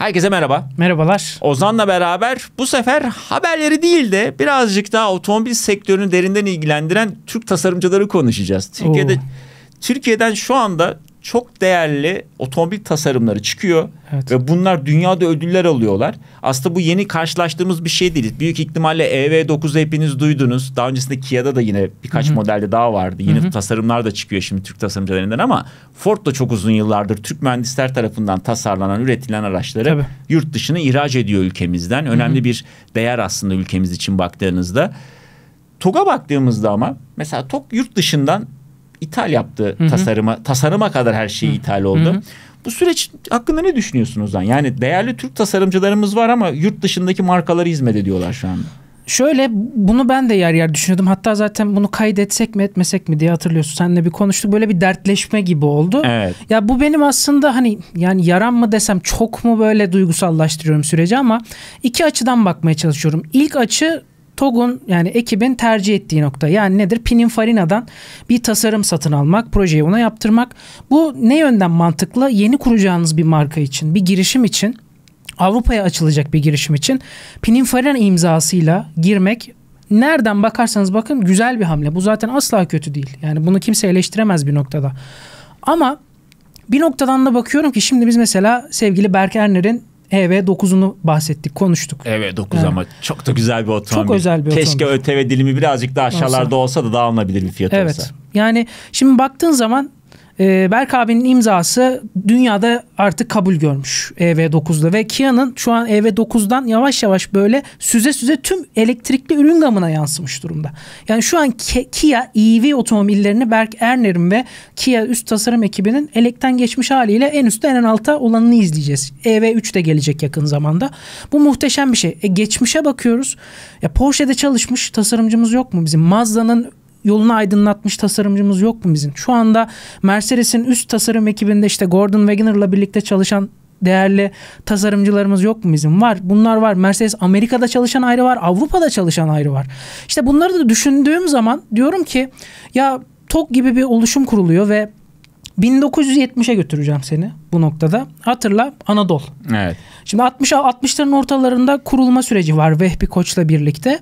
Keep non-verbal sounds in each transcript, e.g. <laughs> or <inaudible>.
Herkese merhaba. Merhabalar. Ozan'la beraber bu sefer haberleri değil de birazcık daha otomobil sektörünü derinden ilgilendiren Türk tasarımcıları konuşacağız. Türkiye'de Oo. Türkiye'den şu anda çok değerli otomobil tasarımları çıkıyor evet. ve bunlar dünyada ödüller alıyorlar. Aslında bu yeni karşılaştığımız bir şey değil. Büyük ihtimalle EV9'u hepiniz duydunuz. Daha öncesinde Kia'da da yine birkaç Hı-hı. modelde daha vardı. Yeni Hı-hı. tasarımlar da çıkıyor şimdi Türk tasarımcılarından ama Ford da çok uzun yıllardır Türk mühendisler tarafından tasarlanan, üretilen araçları Tabii. yurt dışına ihraç ediyor ülkemizden. Önemli Hı-hı. bir değer aslında ülkemiz için baktığınızda. TOG'a baktığımızda ama mesela TOG yurt dışından ithal yaptı Hı-hı. tasarıma. Tasarıma kadar her şey ithal oldu. Hı-hı. Bu süreç hakkında ne düşünüyorsunuz lan? Yani değerli Türk tasarımcılarımız var ama yurt dışındaki markaları hizmet ediyorlar şu anda. Şöyle bunu ben de yer yer düşünüyordum. Hatta zaten bunu kaydetsek mi etmesek mi diye hatırlıyorsun. Seninle bir konuştuk. Böyle bir dertleşme gibi oldu. Evet. Ya bu benim aslında hani yani yaran mı desem çok mu böyle duygusallaştırıyorum süreci ama iki açıdan bakmaya çalışıyorum. İlk açı TOG'un yani ekibin tercih ettiği nokta. Yani nedir? Pininfarina'dan bir tasarım satın almak, projeyi ona yaptırmak. Bu ne yönden mantıklı? Yeni kuracağınız bir marka için, bir girişim için Avrupa'ya açılacak bir girişim için Pininfarina imzasıyla girmek nereden bakarsanız bakın güzel bir hamle. Bu zaten asla kötü değil. Yani bunu kimse eleştiremez bir noktada. Ama bir noktadan da bakıyorum ki şimdi biz mesela sevgili Berk Erner'in EV9'unu bahsettik, konuştuk. E EV9 yani. ama çok da güzel bir otomobil. Çok özel bir Keşke otomobil. ÖTV dilimi birazcık daha aşağılarda olsa da daha alınabilir bir fiyat evet. olsa. Evet. Yani şimdi baktığın zaman e, Berk abinin imzası dünyada artık kabul görmüş EV9'da ve Kia'nın şu an EV9'dan yavaş yavaş böyle süze süze tüm elektrikli ürün gamına yansımış durumda. Yani şu an Kia EV otomobillerini Berk Erner'in ve Kia üst tasarım ekibinin elekten geçmiş haliyle en üstte en alta olanını izleyeceğiz. EV3 de gelecek yakın zamanda. Bu muhteşem bir şey. E, geçmişe bakıyoruz. Ya Porsche'de çalışmış tasarımcımız yok mu bizim? Mazda'nın yolunu aydınlatmış tasarımcımız yok mu bizim? Şu anda Mercedes'in üst tasarım ekibinde işte Gordon Wagner'la birlikte çalışan değerli tasarımcılarımız yok mu bizim? Var. Bunlar var. Mercedes Amerika'da çalışan ayrı var. Avrupa'da çalışan ayrı var. İşte bunları da düşündüğüm zaman diyorum ki ya TOK gibi bir oluşum kuruluyor ve 1970'e götüreceğim seni bu noktada. Hatırla Anadolu. Evet. Şimdi 60 60'ların ortalarında kurulma süreci var Vehbi Koç'la birlikte.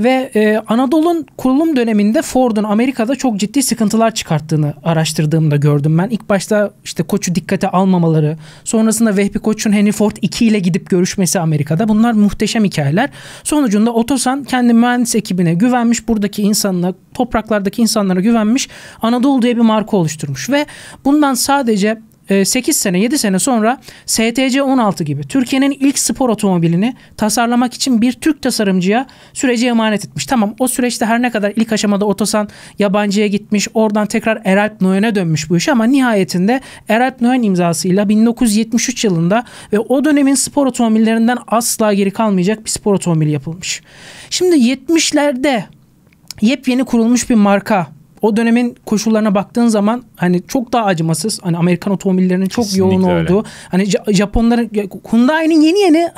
Ve e, Anadolu'nun kurulum döneminde Ford'un Amerika'da çok ciddi sıkıntılar çıkarttığını araştırdığımda gördüm ben. İlk başta işte koçu dikkate almamaları, sonrasında Vehbi Koç'un Henry Ford 2 ile gidip görüşmesi Amerika'da. Bunlar muhteşem hikayeler. Sonucunda Otosan kendi mühendis ekibine güvenmiş, buradaki insanına, topraklardaki insanlara güvenmiş. Anadolu diye bir marka oluşturmuş ve bundan sadece 8 ee, sene 7 sene sonra STC 16 gibi Türkiye'nin ilk spor otomobilini tasarlamak için bir Türk tasarımcıya süreci emanet etmiş. Tamam o süreçte her ne kadar ilk aşamada Otosan yabancıya gitmiş oradan tekrar Eralp Noyen'e dönmüş bu iş ama nihayetinde Eralp Noyen imzasıyla 1973 yılında ve o dönemin spor otomobillerinden asla geri kalmayacak bir spor otomobili yapılmış. Şimdi 70'lerde yepyeni kurulmuş bir marka o dönemin koşullarına baktığın zaman hani çok daha acımasız. Hani Amerikan otomobillerinin çok Kesinlikle yoğun öyle. olduğu. Hani Japonların Hyundai'nin yeni yeni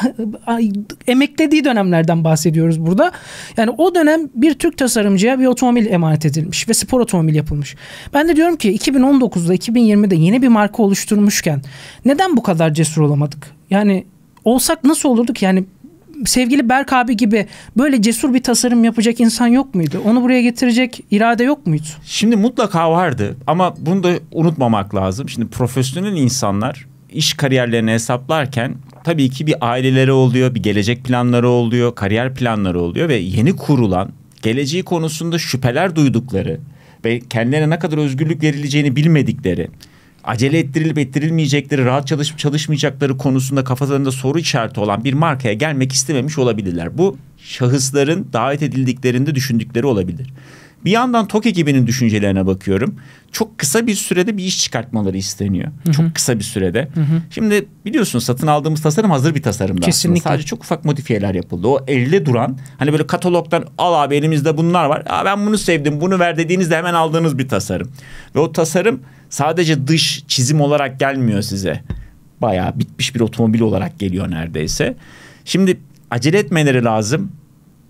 emeklediği dönemlerden bahsediyoruz burada. Yani o dönem bir Türk tasarımcıya bir otomobil emanet edilmiş ve spor otomobil yapılmış. Ben de diyorum ki 2019'da 2020'de yeni bir marka oluşturmuşken neden bu kadar cesur olamadık? Yani olsak nasıl olurduk? Yani sevgili Berk abi gibi böyle cesur bir tasarım yapacak insan yok muydu? Onu buraya getirecek irade yok muydu? Şimdi mutlaka vardı ama bunu da unutmamak lazım. Şimdi profesyonel insanlar iş kariyerlerini hesaplarken tabii ki bir aileleri oluyor, bir gelecek planları oluyor, kariyer planları oluyor ve yeni kurulan geleceği konusunda şüpheler duydukları ve kendilerine ne kadar özgürlük verileceğini bilmedikleri acele ettirilip ettirilmeyecekleri, rahat çalışıp çalışmayacakları konusunda kafalarında soru işareti olan bir markaya gelmek istememiş olabilirler. Bu şahısların davet edildiklerinde düşündükleri olabilir. Bir yandan TOK ekibinin düşüncelerine bakıyorum. Çok kısa bir sürede bir iş çıkartmaları isteniyor. Hı-hı. Çok kısa bir sürede. Hı-hı. Şimdi biliyorsunuz satın aldığımız tasarım hazır bir tasarım. Kesinlikle. aslında. Sadece çok ufak modifiyeler yapıldı. O elde duran hani böyle katalogdan al abi elimizde bunlar var. Aa, ben bunu sevdim bunu ver dediğinizde hemen aldığınız bir tasarım. Ve o tasarım sadece dış çizim olarak gelmiyor size. Bayağı bitmiş bir otomobil olarak geliyor neredeyse. Şimdi acele etmeleri lazım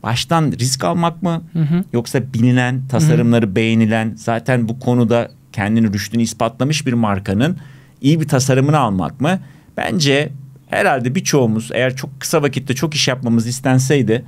baştan risk almak mı hı hı. yoksa bilinen tasarımları hı hı. beğenilen zaten bu konuda kendini rüştünü ispatlamış bir markanın iyi bir tasarımını almak mı? Bence herhalde birçoğumuz eğer çok kısa vakitte çok iş yapmamız istenseydi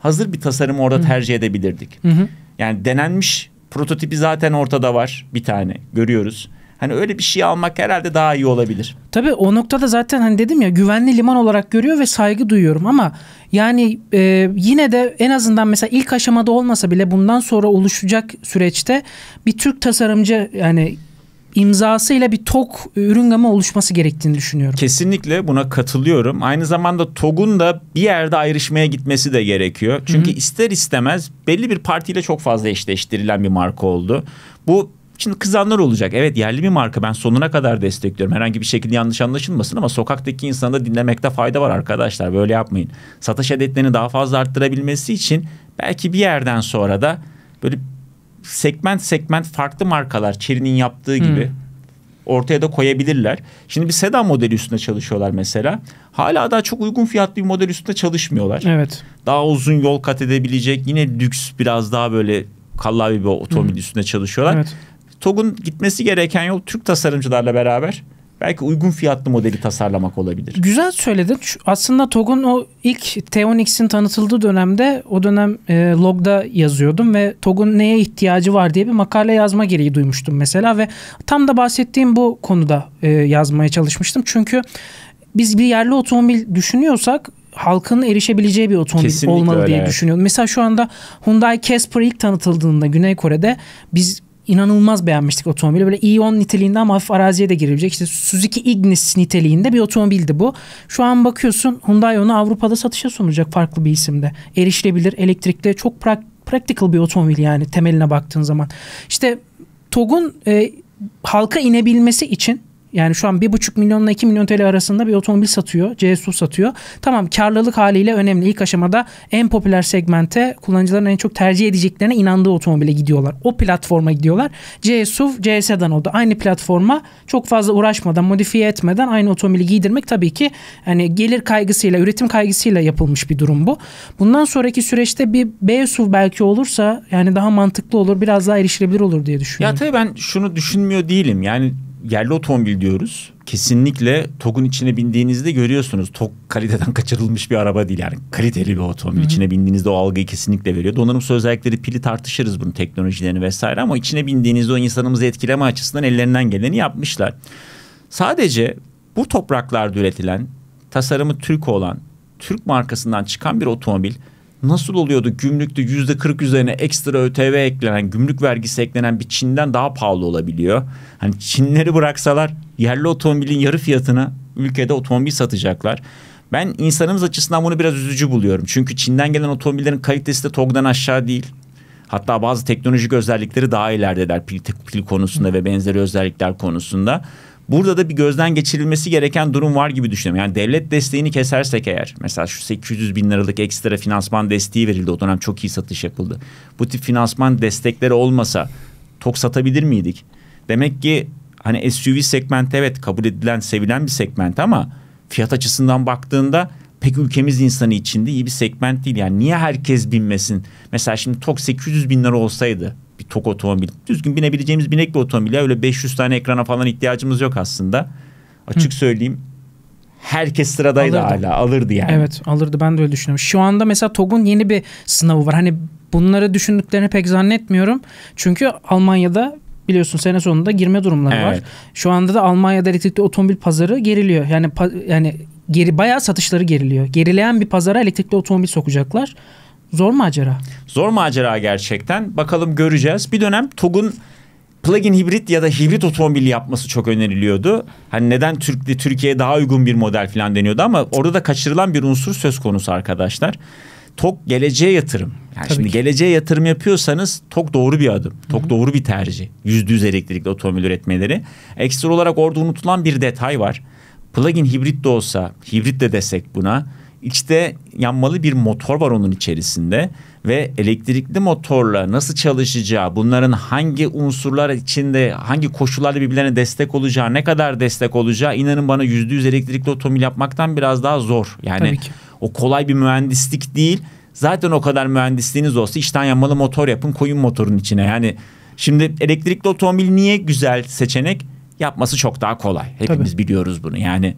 hazır bir tasarımı orada hı. tercih edebilirdik. Hı hı. Yani denenmiş prototipi zaten ortada var bir tane görüyoruz. Hani öyle bir şey almak herhalde daha iyi olabilir. Tabii o noktada zaten hani dedim ya güvenli liman olarak görüyor ve saygı duyuyorum ama yani e, yine de en azından mesela ilk aşamada olmasa bile bundan sonra oluşacak süreçte bir Türk tasarımcı yani imzasıyla bir TOG ürün gamı oluşması gerektiğini düşünüyorum. Kesinlikle buna katılıyorum. Aynı zamanda TOG'un da bir yerde ayrışmaya gitmesi de gerekiyor. Çünkü Hı-hı. ister istemez belli bir partiyle çok fazla eşleştirilen bir marka oldu. Bu Şimdi kızanlar olacak. Evet yerli bir marka ben sonuna kadar destekliyorum. Herhangi bir şekilde yanlış anlaşılmasın ama sokaktaki insanı da dinlemekte fayda var arkadaşlar. Böyle yapmayın. Satış adetlerini daha fazla arttırabilmesi için belki bir yerden sonra da böyle segment segment farklı markalar Çeri'nin yaptığı hmm. gibi hmm. ortaya da koyabilirler. Şimdi bir sedan modeli üstünde çalışıyorlar mesela. Hala daha çok uygun fiyatlı bir model üstünde çalışmıyorlar. Evet. Daha uzun yol kat edebilecek yine lüks biraz daha böyle kallavi bir otomobil hmm. üstünde çalışıyorlar. Evet. TOG'un gitmesi gereken yol Türk tasarımcılarla beraber belki uygun fiyatlı modeli tasarlamak olabilir. Güzel söyledin. Aslında TOG'un o ilk t Teonix'in tanıtıldığı dönemde o dönem e, logda yazıyordum ve TOG'un neye ihtiyacı var diye bir makale yazma gereği duymuştum mesela ve tam da bahsettiğim bu konuda e, yazmaya çalışmıştım. Çünkü biz bir yerli otomobil düşünüyorsak halkın erişebileceği bir otomobil Kesinlikle olmalı öyle. diye düşünüyorum. Mesela şu anda Hyundai Casper ilk tanıtıldığında Güney Kore'de biz inanılmaz beğenmiştik otomobili. Böyle i e niteliğinde ama hafif araziye de girebilecek. İşte Suzuki Ignis niteliğinde bir otomobildi bu. Şu an bakıyorsun Hyundai onu Avrupa'da satışa sunacak farklı bir isimde. Erişilebilir, elektrikli, çok pra- practical bir otomobil yani temeline baktığın zaman. İşte TOG'un e, halka inebilmesi için yani şu an 1,5 milyonla 2 milyon TL arasında bir otomobil satıyor. CSU satıyor. Tamam karlılık haliyle önemli. İlk aşamada en popüler segmente kullanıcıların en çok tercih edeceklerine inandığı otomobile gidiyorlar. O platforma gidiyorlar. CSU CS'den oldu. Aynı platforma çok fazla uğraşmadan, modifiye etmeden aynı otomobili giydirmek tabii ki hani gelir kaygısıyla, üretim kaygısıyla yapılmış bir durum bu. Bundan sonraki süreçte bir BSU belki olursa yani daha mantıklı olur, biraz daha erişilebilir olur diye düşünüyorum. Ya tabii ben şunu düşünmüyor değilim. Yani yerli otomobil diyoruz. Kesinlikle TOG'un içine bindiğinizde görüyorsunuz. TOG kaliteden <laughs> kaçırılmış bir araba değil. Yani kaliteli bir otomobil. Hı-hı. İçine bindiğinizde o algıyı kesinlikle veriyor. Donanımsal özellikleri pili tartışırız bunun teknolojilerini vesaire ama içine bindiğinizde o insanımızı etkileme açısından ellerinden geleni yapmışlar. Sadece bu topraklarda üretilen, tasarımı Türk olan, Türk markasından çıkan bir otomobil nasıl oluyordu gümrükte yüzde 40 üzerine ekstra ÖTV eklenen gümrük vergisi eklenen bir Çin'den daha pahalı olabiliyor. Hani Çinleri bıraksalar yerli otomobilin yarı fiyatına ülkede otomobil satacaklar. Ben insanımız açısından bunu biraz üzücü buluyorum. Çünkü Çin'den gelen otomobillerin kalitesi de TOG'dan aşağı değil. Hatta bazı teknolojik özellikleri daha ilerideler pil, pil konusunda ve benzeri özellikler konusunda. Burada da bir gözden geçirilmesi gereken durum var gibi düşünüyorum. Yani devlet desteğini kesersek eğer mesela şu 800 bin liralık ekstra finansman desteği verildi o dönem çok iyi satış yapıldı. Bu tip finansman destekleri olmasa tok satabilir miydik? Demek ki hani SUV segmenti evet kabul edilen sevilen bir segment ama fiyat açısından baktığında pek ülkemiz insanı için de iyi bir segment değil. Yani niye herkes binmesin? Mesela şimdi TOK 800 bin lira olsaydı tok otomobil. Düzgün binebileceğimiz binek bir otomobil. Ya. Öyle 500 tane ekrana falan ihtiyacımız yok aslında. Açık Hı. söyleyeyim herkes sıradaydı alırdı. hala alırdı yani. Evet alırdı ben de öyle düşünüyorum. Şu anda mesela TOG'un yeni bir sınavı var. Hani bunları düşündüklerini pek zannetmiyorum. Çünkü Almanya'da biliyorsun sene sonunda girme durumları evet. var. Şu anda da Almanya'da elektrikli otomobil pazarı geriliyor. Yani yani geri bayağı satışları geriliyor. Gerileyen bir pazara elektrikli otomobil sokacaklar. Zor macera. Zor macera gerçekten. Bakalım göreceğiz. Bir dönem TOG'un plug-in hibrit ya da hibrit otomobil yapması çok öneriliyordu. Hani neden Türkli Türkiye'ye daha uygun bir model falan deniyordu ama orada da kaçırılan bir unsur söz konusu arkadaşlar. TOG geleceğe yatırım. Yani Tabii şimdi ki. geleceğe yatırım yapıyorsanız TOG doğru bir adım. TOG Hı-hı. doğru bir tercih. Yüzde yüz elektrikli otomobil üretmeleri. Ekstra olarak orada unutulan bir detay var. Plug-in hibrit de olsa, hibrit de desek buna İçte yanmalı bir motor var onun içerisinde ve elektrikli motorla nasıl çalışacağı, bunların hangi unsurlar içinde, hangi koşullarda birbirlerine destek olacağı, ne kadar destek olacağı inanın bana yüzde yüz elektrikli otomobil yapmaktan biraz daha zor. Yani o kolay bir mühendislik değil. Zaten o kadar mühendisliğiniz olsa içten yanmalı motor yapın, koyun motorun içine. Yani şimdi elektrikli otomobil niye güzel seçenek? Yapması çok daha kolay. Hepimiz Tabii. biliyoruz bunu. Yani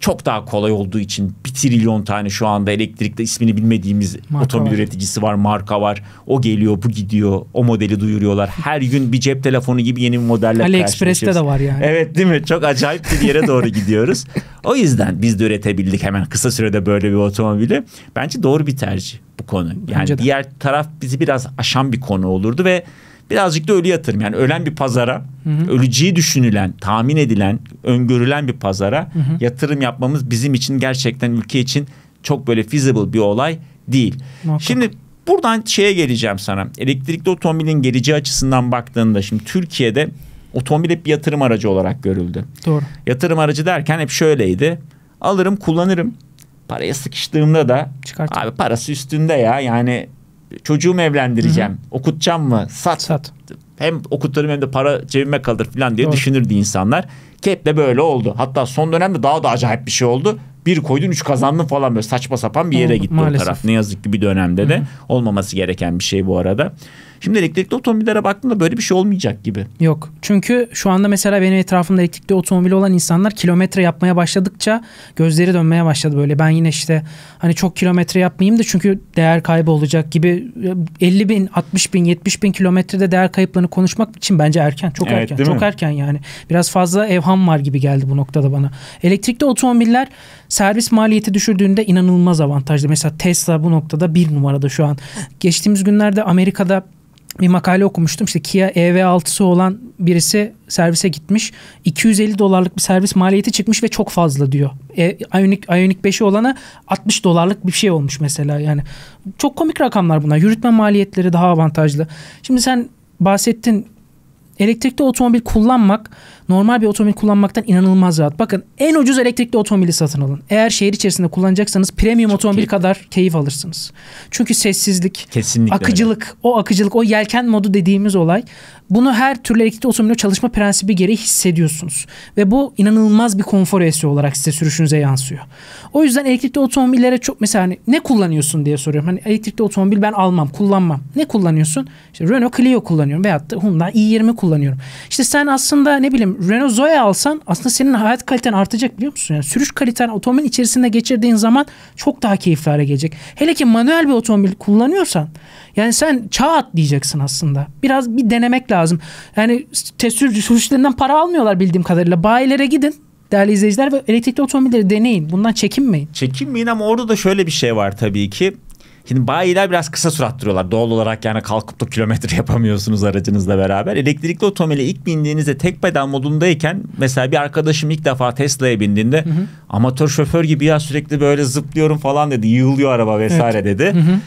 çok daha kolay olduğu için bir trilyon tane şu anda elektrikte ismini bilmediğimiz marka otomobil var. üreticisi var, marka var. O geliyor, bu gidiyor. O modeli duyuruyorlar. Her gün bir cep telefonu gibi yeni bir modeller AliExpress'te de var yani. Evet değil mi? Çok acayip bir yere doğru gidiyoruz. O yüzden biz de üretebildik hemen kısa sürede böyle bir otomobili. Bence doğru bir tercih bu konu. Yani Bence diğer de. taraf bizi biraz aşan bir konu olurdu ve Birazcık da ölü yatırım yani ölen bir pazara, hı hı. öleceği düşünülen, tahmin edilen, öngörülen bir pazara hı hı. yatırım yapmamız bizim için gerçekten ülke için çok böyle feasible bir olay değil. Muhakkak. Şimdi buradan şeye geleceğim sana. Elektrikli otomobilin geleceği açısından baktığında şimdi Türkiye'de otomobil hep bir yatırım aracı olarak görüldü. Doğru. Yatırım aracı derken hep şöyleydi. Alırım kullanırım. Paraya sıkıştığımda da Çıkartın. abi parası üstünde ya yani çocuğumu evlendireceğim. Hı-hı. Okutacağım mı? Sat. Sat. Hem okutlarım hem de para cebime kalır falan diye Doğru. düşünürdü insanlar. Ki de böyle oldu. Hatta son dönemde daha da acayip bir şey oldu. Bir koydun üç kazandın falan böyle saçma sapan bir yere gitti Maalesef. o taraf. Ne yazık ki bir dönemde de Hı-hı. olmaması gereken bir şey bu arada. Şimdi elektrikli otomobillere baktığımda böyle bir şey olmayacak gibi. Yok. Çünkü şu anda mesela benim etrafımda elektrikli otomobil olan insanlar kilometre yapmaya başladıkça gözleri dönmeye başladı böyle. Ben yine işte hani çok kilometre yapmayayım da çünkü değer kaybı olacak gibi 50 e, bin, 60 bin, 70 bin kilometrede değer kayıplarını konuşmak için bence erken. Çok evet, erken. Çok mi? erken yani. Biraz fazla evham var gibi geldi bu noktada bana. Elektrikli otomobiller servis maliyeti düşürdüğünde inanılmaz avantajlı. Mesela Tesla bu noktada bir numarada şu an. Geçtiğimiz günlerde Amerika'da bir makale okumuştum. İşte Kia EV6'sı olan birisi servise gitmiş. 250 dolarlık bir servis maliyeti çıkmış ve çok fazla diyor. E, Ioniq, Ioniq 5'i olana 60 dolarlık bir şey olmuş mesela yani. Çok komik rakamlar bunlar. Yürütme maliyetleri daha avantajlı. Şimdi sen bahsettin elektrikli otomobil kullanmak normal bir otomobil kullanmaktan inanılmaz rahat. Bakın en ucuz elektrikli otomobili satın alın. Eğer şehir içerisinde kullanacaksanız premium Çok otomobil keyif. kadar keyif alırsınız. Çünkü sessizlik, Kesinlikle akıcılık, öyle. o akıcılık, o yelken modu dediğimiz olay. Bunu her türlü elektrikli otomobilin çalışma prensibi gereği hissediyorsunuz. Ve bu inanılmaz bir konfor eseri olarak size sürüşünüze yansıyor. O yüzden elektrikli otomobillere çok mesela hani ne kullanıyorsun diye soruyorum. Hani elektrikli otomobil ben almam, kullanmam. Ne kullanıyorsun? İşte Renault Clio kullanıyorum veyahut da Hyundai i20 kullanıyorum. İşte sen aslında ne bileyim Renault Zoe alsan aslında senin hayat kaliten artacak biliyor musun? Yani sürüş kaliten otomobilin içerisinde geçirdiğin zaman çok daha keyifli hale gelecek. Hele ki manuel bir otomobil kullanıyorsan yani sen çağ atlayacaksın aslında. Biraz bir denemek lazım. Yani test sürüşlerinden para almıyorlar bildiğim kadarıyla. Bayilere gidin değerli izleyiciler ve elektrikli otomobilleri deneyin. Bundan çekinmeyin. Çekinmeyin ama orada da şöyle bir şey var tabii ki. Şimdi bayiler biraz kısa surat duruyorlar. Doğal olarak yani kalkıp da kilometre <laughs> yapamıyorsunuz aracınızla beraber. Elektrikli otomobile ilk bindiğinizde tek pedal modundayken mesela bir arkadaşım ilk defa Tesla'ya bindiğinde hı hı. amatör şoför gibi ya sürekli böyle zıplıyorum falan dedi. Yığılıyor araba vesaire evet. dedi. Hı hı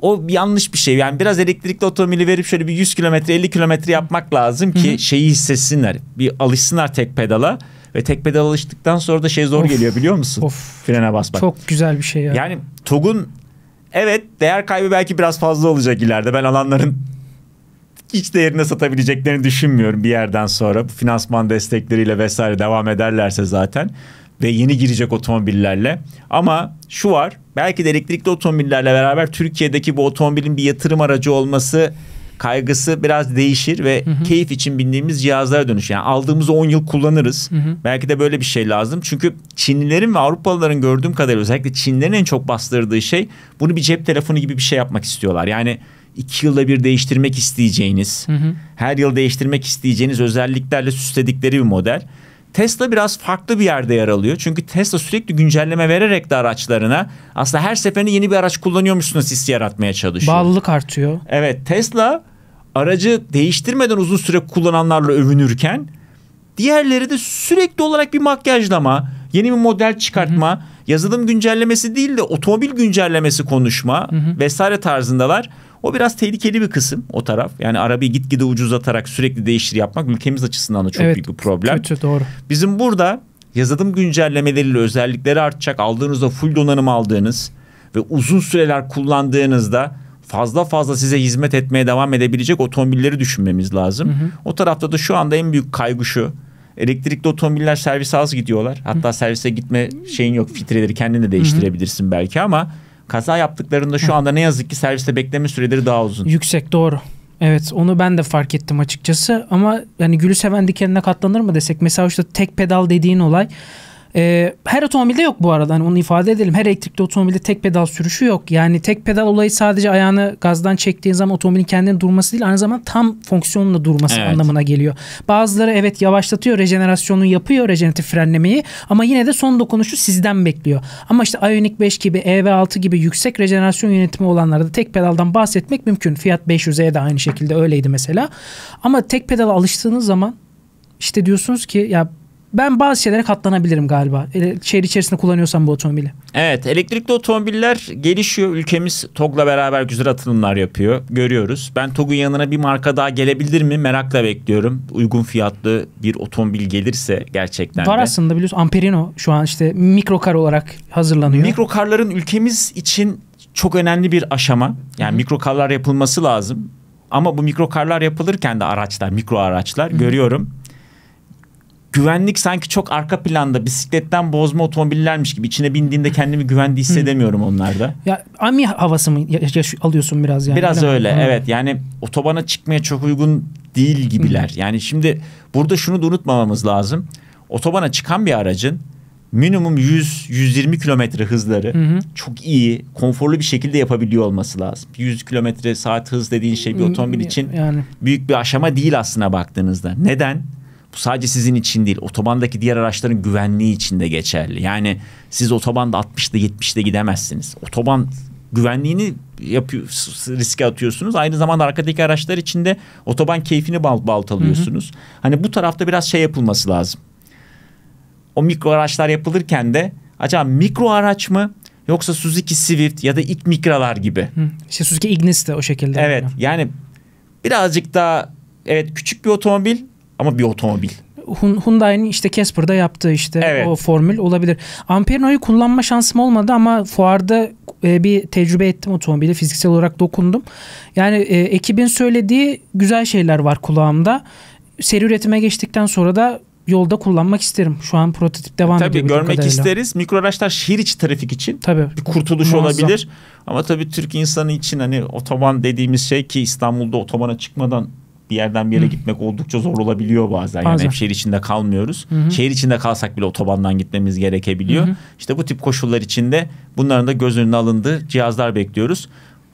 o yanlış bir şey. Yani biraz elektrikli otomobili verip şöyle bir 100 kilometre 50 kilometre yapmak lazım ki Hı-hı. şeyi hissetsinler. Bir alışsınlar tek pedala ve tek pedal alıştıktan sonra da şey zor of, geliyor biliyor musun? Of. Frene basmak. Çok güzel bir şey ya. Yani TOG'un evet değer kaybı belki biraz fazla olacak ileride. Ben alanların hiç değerine satabileceklerini düşünmüyorum bir yerden sonra. Bu finansman destekleriyle vesaire devam ederlerse zaten ve yeni girecek otomobillerle. Ama şu var belki de elektrikli otomobillerle beraber Türkiye'deki bu otomobilin bir yatırım aracı olması kaygısı biraz değişir ve hı hı. keyif için bindiğimiz cihazlara dönüşür. Yani aldığımız 10 yıl kullanırız. Hı hı. Belki de böyle bir şey lazım. Çünkü Çinlilerin ve Avrupalıların gördüğüm kadarıyla özellikle Çinlilerin en çok bastırdığı şey bunu bir cep telefonu gibi bir şey yapmak istiyorlar. Yani iki yılda bir değiştirmek isteyeceğiniz, hı hı. her yıl değiştirmek isteyeceğiniz özelliklerle süsledikleri bir model. Tesla biraz farklı bir yerde yer alıyor. Çünkü Tesla sürekli güncelleme vererek de araçlarına aslında her seferinde yeni bir araç kullanıyormuşsunuz hissi yaratmaya çalışıyor. Bağlılık artıyor. Evet Tesla aracı değiştirmeden uzun süre kullananlarla övünürken diğerleri de sürekli olarak bir makyajlama, yeni bir model çıkartma, hı hı. yazılım güncellemesi değil de otomobil güncellemesi konuşma hı hı. vesaire tarzındalar. O biraz tehlikeli bir kısım o taraf. Yani arabayı gitgide ucuzlatarak sürekli değiştir yapmak ülkemiz açısından da çok evet, büyük bir problem. Kötü doğru. Bizim burada yazılım güncellemeleriyle özellikleri artacak. Aldığınızda full donanım aldığınız ve uzun süreler kullandığınızda fazla fazla size hizmet etmeye devam edebilecek otomobilleri düşünmemiz lazım. Hı hı. O tarafta da şu anda en büyük kaygı şu. Elektrikli otomobiller servise az gidiyorlar. Hatta hı. servise gitme şeyin yok. Filtreleri kendin de değiştirebilirsin hı hı. belki ama kaza yaptıklarında şu anda ne yazık ki serviste bekleme süreleri daha uzun. Yüksek doğru. Evet onu ben de fark ettim açıkçası ama yani gülü seven dikenine katlanır mı desek mesela işte tek pedal dediğin olay e, her otomobilde yok bu arada. Hani onu ifade edelim. Her elektrikli otomobilde tek pedal sürüşü yok. Yani tek pedal olayı sadece ayağını gazdan çektiğin zaman otomobilin kendini durması değil. Aynı zamanda tam fonksiyonla durması evet. anlamına geliyor. Bazıları evet yavaşlatıyor. Rejenerasyonu yapıyor. Rejeneratif frenlemeyi. Ama yine de son dokunuşu sizden bekliyor. Ama işte Ioniq 5 gibi, EV6 gibi yüksek rejenerasyon yönetimi olanlarda tek pedaldan bahsetmek mümkün. Fiyat 500'e de aynı şekilde öyleydi mesela. Ama tek pedala alıştığınız zaman işte diyorsunuz ki ya ben bazı şeylere katlanabilirim galiba. Şehir içerisinde kullanıyorsam bu otomobili. Evet elektrikli otomobiller gelişiyor. Ülkemiz TOG'la beraber güzel atılımlar yapıyor. Görüyoruz. Ben TOG'un yanına bir marka daha gelebilir mi merakla bekliyorum. Uygun fiyatlı bir otomobil gelirse gerçekten Var de. aslında biliyorsun Amperino şu an işte mikrokar olarak hazırlanıyor. Mikrokarların ülkemiz için çok önemli bir aşama. Yani mikrokarlar yapılması lazım. Ama bu mikrokarlar yapılırken de araçlar, mikro araçlar hı görüyorum güvenlik sanki çok arka planda bisikletten bozma otomobillermiş gibi içine bindiğinde kendimi güvende hissedemiyorum onlarda. Ya ami havası mı alıyorsun biraz yani? Biraz öyle mi? evet yani otobana çıkmaya çok uygun değil gibiler. Hı. Yani şimdi burada şunu da unutmamamız lazım. Otobana çıkan bir aracın minimum 100-120 kilometre hızları hı hı. çok iyi, konforlu bir şekilde yapabiliyor olması lazım. 100 kilometre saat hız dediğin şey bir otomobil için yani. büyük bir aşama değil aslına baktığınızda. Neden? Bu sadece sizin için değil, otobandaki diğer araçların güvenliği için de geçerli. Yani siz otobanda 60'da 70'de gidemezsiniz. Otoban güvenliğini yapıyor, riske atıyorsunuz. Aynı zamanda arkadaki araçlar için de otoban keyfini bal baltalıyorsunuz. Hı hı. Hani bu tarafta biraz şey yapılması lazım. O mikro araçlar yapılırken de acaba mikro araç mı yoksa Suzuki Swift ya da ilk mikralar gibi. Hı. İşte Suzuki Ignis de o şekilde. Evet yani, yani birazcık daha evet küçük bir otomobil ama bir otomobil. Hyundai'nin işte Casper'da yaptığı işte evet. o formül olabilir. Amperino'yu kullanma şansım olmadı ama fuarda e, bir tecrübe ettim otomobili. Fiziksel olarak dokundum. Yani e, ekibin söylediği güzel şeyler var kulağımda. Seri üretime geçtikten sonra da yolda kullanmak isterim. Şu an prototip devam tabii, e, ediyor. Tabii görmek kadarıyla. isteriz. Mikro araçlar şehir içi trafik için tabii, bir kurtuluş muazzam. olabilir. Ama tabii Türk insanı için hani otoban dediğimiz şey ki İstanbul'da otobana çıkmadan bir yerden bir yere gitmek oldukça zor olabiliyor bazen. bazen. Yani hep şehir içinde kalmıyoruz. Hı-hı. Şehir içinde kalsak bile otobandan gitmemiz gerekebiliyor. Hı-hı. İşte bu tip koşullar içinde bunların da göz önüne alındığı cihazlar bekliyoruz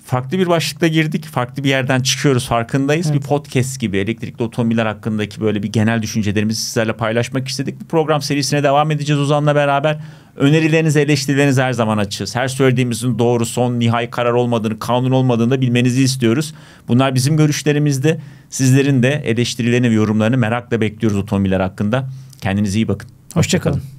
farklı bir başlıkta girdik. Farklı bir yerden çıkıyoruz farkındayız. Evet. Bir podcast gibi elektrikli otomobiller hakkındaki böyle bir genel düşüncelerimizi sizlerle paylaşmak istedik. Bu program serisine devam edeceğiz Uzan'la beraber. Önerileriniz, eleştirileriniz her zaman açız. Her söylediğimizin doğru, son, nihai karar olmadığını, kanun olmadığını da bilmenizi istiyoruz. Bunlar bizim görüşlerimizdi. Sizlerin de eleştirilerini ve yorumlarını merakla bekliyoruz otomobiller hakkında. Kendinize iyi bakın. Hoşçakalın. Hoşça